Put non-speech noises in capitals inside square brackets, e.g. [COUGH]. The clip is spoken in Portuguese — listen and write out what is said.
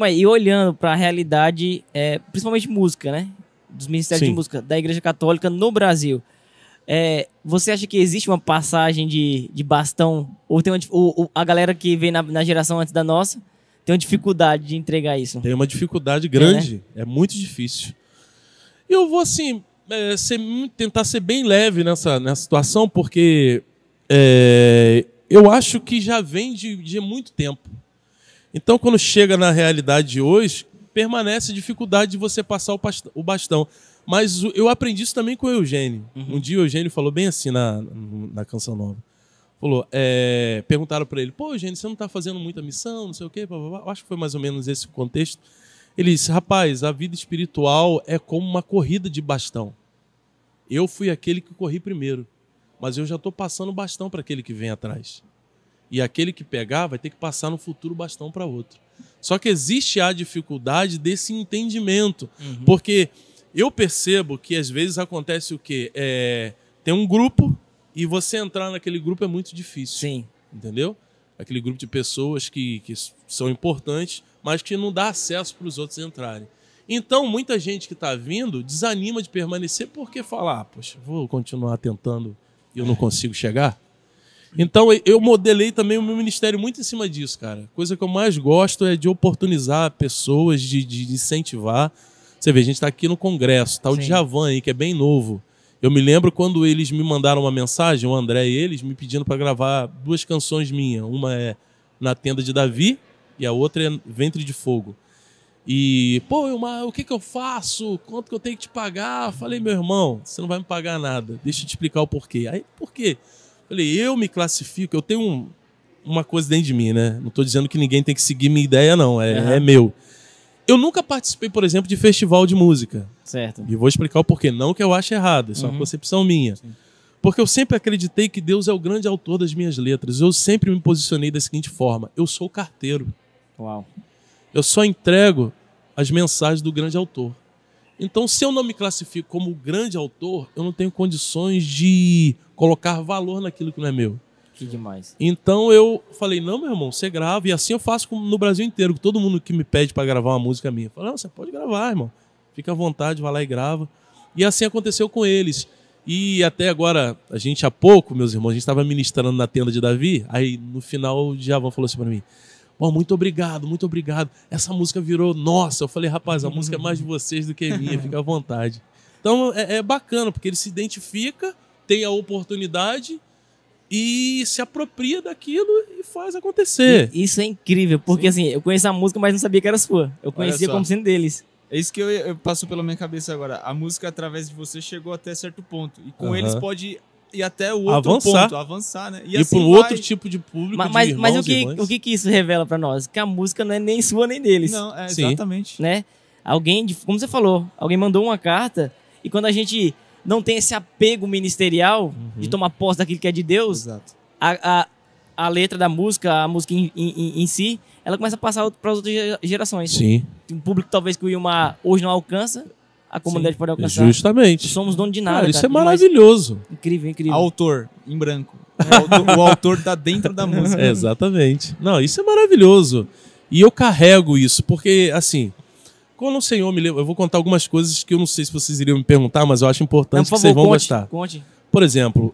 Mas, e olhando para a realidade, é, principalmente música, né? Dos ministérios Sim. de música da Igreja Católica no Brasil. É, você acha que existe uma passagem de, de bastão? Ou tem uma, ou, ou a galera que vem na, na, geração antes da nossa tem uma dificuldade de entregar isso? Tem uma dificuldade grande, é, né? é muito difícil. E eu vou assim, é, ser, tentar ser bem leve nessa, nessa situação, porque é, eu acho que já vem de, de muito tempo. Então, quando chega na realidade de hoje, permanece a dificuldade de você passar o bastão. Mas eu aprendi isso também com o Eugênio. Uhum. Um dia o Eugênio falou bem assim na, na canção nova. Falou, é, perguntaram para ele, pô, Eugênio, você não está fazendo muita missão, não sei o quê, blá, blá, blá. acho que foi mais ou menos esse o contexto. Ele disse, rapaz, a vida espiritual é como uma corrida de bastão. Eu fui aquele que corri primeiro, mas eu já estou passando bastão para aquele que vem atrás. E aquele que pegar vai ter que passar no futuro bastão para outro. Só que existe a dificuldade desse entendimento, uhum. porque eu percebo que às vezes acontece o quê? É, tem um grupo e você entrar naquele grupo é muito difícil. Sim. Entendeu? Aquele grupo de pessoas que, que são importantes, mas que não dá acesso para os outros entrarem. Então, muita gente que está vindo desanima de permanecer porque fala, ah, poxa, vou continuar tentando e eu não é. consigo chegar. Então eu modelei também o meu ministério muito em cima disso, cara. coisa que eu mais gosto é de oportunizar pessoas, de, de incentivar. Você vê, a gente está aqui no Congresso, tá o Djavan aí, que é bem novo. Eu me lembro quando eles me mandaram uma mensagem, o André e eles, me pedindo para gravar duas canções minhas. Uma é Na Tenda de Davi e a outra é Ventre de Fogo. E, pô, uma, o que que eu faço? Quanto que eu tenho que te pagar? Falei, meu irmão, você não vai me pagar nada. Deixa eu te explicar o porquê. Aí, por quê? Falei, eu me classifico, eu tenho um, uma coisa dentro de mim, né? Não estou dizendo que ninguém tem que seguir minha ideia, não. É, uhum. é meu. Eu nunca participei, por exemplo, de festival de música. Certo. E vou explicar o porquê. Não que eu ache errado, É uhum. uma concepção minha. Sim. Porque eu sempre acreditei que Deus é o grande autor das minhas letras. Eu sempre me posicionei da seguinte forma: eu sou carteiro. Uau. Eu só entrego as mensagens do grande autor. Então, se eu não me classifico como grande autor, eu não tenho condições de colocar valor naquilo que não é meu. Que demais. Então eu falei, não, meu irmão, você grava. E assim eu faço no Brasil inteiro. Todo mundo que me pede para gravar uma música minha, fala, não, você pode gravar, irmão. Fica à vontade, vai lá e grava. E assim aconteceu com eles. E até agora, a gente há pouco, meus irmãos, a gente estava ministrando na tenda de Davi. Aí no final o Javan falou assim para mim: oh, muito obrigado, muito obrigado. Essa música virou nossa. Eu falei, rapaz, a música é mais de vocês do que é minha, fica à vontade. Então é, é bacana, porque ele se identifica, tem a oportunidade e se apropria daquilo e faz acontecer. E, isso é incrível, porque Sim. assim, eu conheço a música, mas não sabia que era sua. Eu conhecia como sendo deles. É isso que eu, eu passo pela minha cabeça agora. A música através de você chegou até certo ponto. E com eles pode e até o outro avançar. ponto, avançar, né? E, e assim para vai... outro tipo de público. Mas, de mas, irmãos, mas o, que, irmãs. o que, que isso revela para nós? Que a música não é nem sua nem deles. Não, é, exatamente. Sim. Né? Alguém, como você falou, alguém mandou uma carta e quando a gente não tem esse apego ministerial uhum. de tomar posse daquilo que é de Deus, a, a, a, letra da música, a música em, em, em si, ela começa a passar para as outras gerações. Sim. um público talvez que o Ilmar hoje não alcança, a comunidade Sim. pode alcançar. Justamente. Somos dono de nada. Cara, ah, isso cara. é maravilhoso. Incrível, incrível. Autor, em branco. O autor, o autor tá dentro da música. [LAUGHS] Exatamente. Não, isso é maravilhoso. E eu carrego isso, porque, assim, quando o Senhor me lembra. Eu vou contar algumas coisas que eu não sei se vocês iriam me perguntar, mas eu acho importante não, favor, que vocês vão conte, gostar. Conte. Por exemplo.